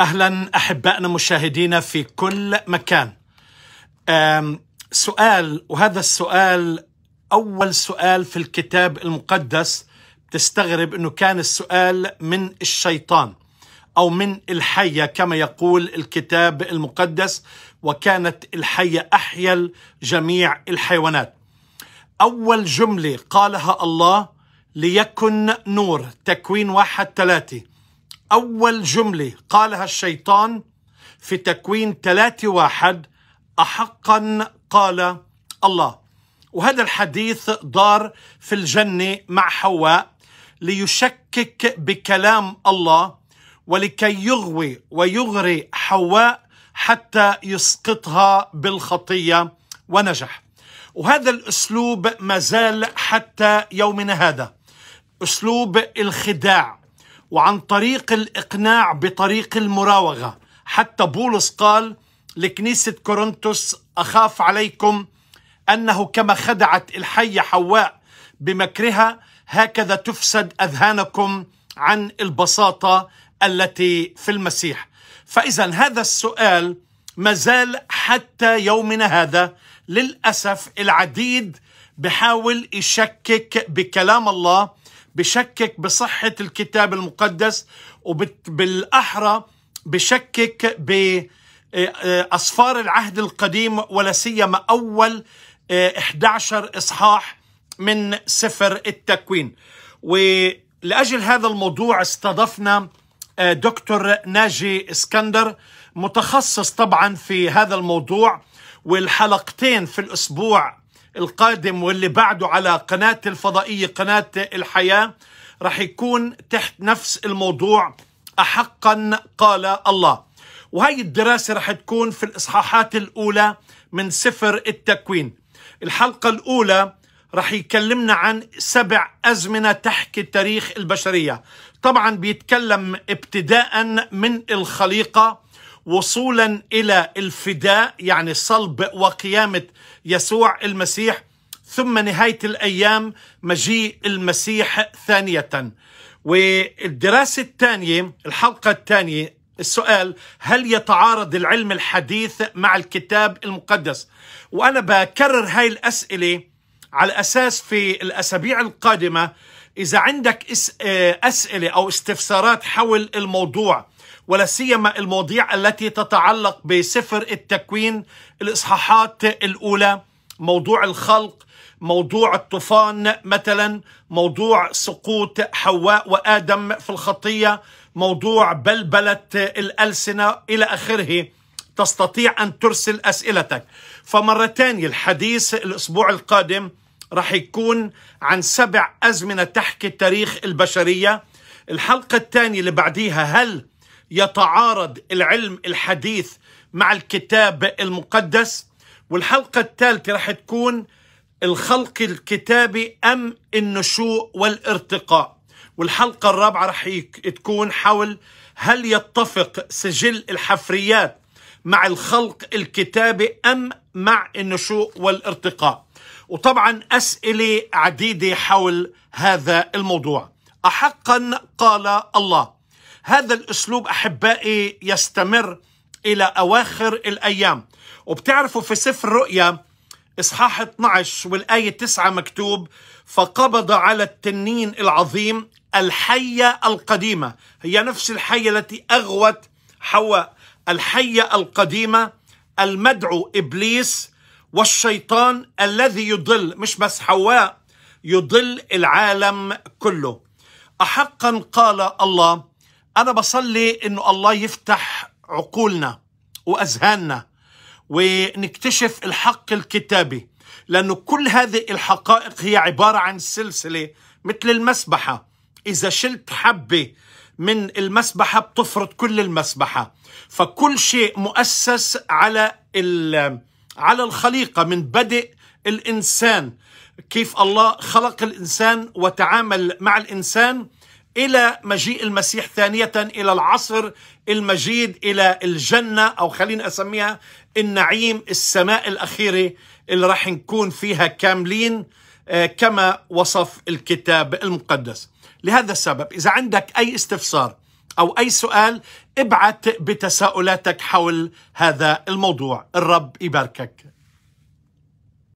اهلا احبائنا مشاهدينا في كل مكان سؤال وهذا السؤال اول سؤال في الكتاب المقدس تستغرب انه كان السؤال من الشيطان او من الحيه كما يقول الكتاب المقدس وكانت الحيه احيل جميع الحيوانات اول جمله قالها الله ليكن نور تكوين واحد ثلاثه أول جملة قالها الشيطان في تكوين 3 واحد أحقا قال الله وهذا الحديث دار في الجنة مع حواء ليشكك بكلام الله ولكي يغوي ويغري حواء حتى يسقطها بالخطية ونجح وهذا الأسلوب مازال حتى يومنا هذا أسلوب الخداع وعن طريق الإقناع بطريق المراوغة حتى بولس قال لكنيسة كورنثوس أخاف عليكم أنه كما خدعت الحية حواء بمكرها هكذا تفسد أذهانكم عن البساطة التي في المسيح فإذا هذا السؤال ما زال حتى يومنا هذا للأسف العديد بحاول يشكك بكلام الله بشكك بصحة الكتاب المقدس وبالأحرى بشكك بأصفار آه، آه، العهد القديم ولا سيما أول 11 آه، إصحاح من سفر التكوين ولأجل هذا الموضوع استضفنا دكتور ناجي اسكندر متخصص طبعا في هذا الموضوع والحلقتين في الأسبوع القادم واللي بعده على قناة الفضائية قناة الحياة رح يكون تحت نفس الموضوع أحقا قال الله وهي الدراسة رح تكون في الإصحاحات الأولى من سفر التكوين الحلقة الأولى رح يكلمنا عن سبع أزمنة تحكي تاريخ البشرية طبعا بيتكلم ابتداء من الخليقة وصولا الى الفداء يعني صلب وقيامه يسوع المسيح ثم نهايه الايام مجيء المسيح ثانيه. والدراسه الثانيه الحلقه الثانيه السؤال هل يتعارض العلم الحديث مع الكتاب المقدس وأنا بكرر هاي الأسئلة على أساس في الأسابيع القادمة إذا عندك آه، أسئلة أو استفسارات حول الموضوع ولا سيما المواضيع التي تتعلق بسفر التكوين الإصحاحات الأولى موضوع الخلق موضوع الطوفان مثلا موضوع سقوط حواء وآدم في الخطية موضوع بلبلة الألسنة إلى آخره تستطيع أن ترسل أسئلتك فمرة تانية الحديث الأسبوع القادم رح يكون عن سبع أزمنة تحكي تاريخ البشرية الحلقة الثانية اللي بعديها هل يتعارض العلم الحديث مع الكتاب المقدس والحلقة الثالثة رح تكون الخلق الكتابي أم النشوء والارتقاء والحلقة الرابعة رح تكون حول هل يتفق سجل الحفريات مع الخلق الكتابي أم مع النشوء والارتقاء وطبعا أسئلة عديدة حول هذا الموضوع أحقا قال الله هذا الأسلوب أحبائي يستمر إلى أواخر الأيام وبتعرفوا في سفر الرؤيا إصحاح 12 والآية 9 مكتوب فقبض على التنين العظيم الحية القديمة هي نفس الحية التي أغوت حواء الحية القديمة المدعو إبليس والشيطان الذي يضل مش بس حواء يضل العالم كله أحقا قال الله أنا بصلي إنه الله يفتح عقولنا وأذهاننا ونكتشف الحق الكتابي لأنه كل هذه الحقائق هي عبارة عن سلسلة مثل المسبحة إذا شلت حبة من المسبحة بتفرض كل المسبحة فكل شيء مؤسس على على الخليقة من بدء الإنسان كيف الله خلق الإنسان وتعامل مع الإنسان إلى مجيء المسيح ثانية إلى العصر المجيد إلى الجنة أو خلينا أسميها النعيم السماء الأخيرة اللي راح نكون فيها كاملين آه، كما وصف الكتاب المقدس لهذا السبب إذا عندك أي استفسار أو أي سؤال ابعت بتساؤلاتك حول هذا الموضوع الرب يباركك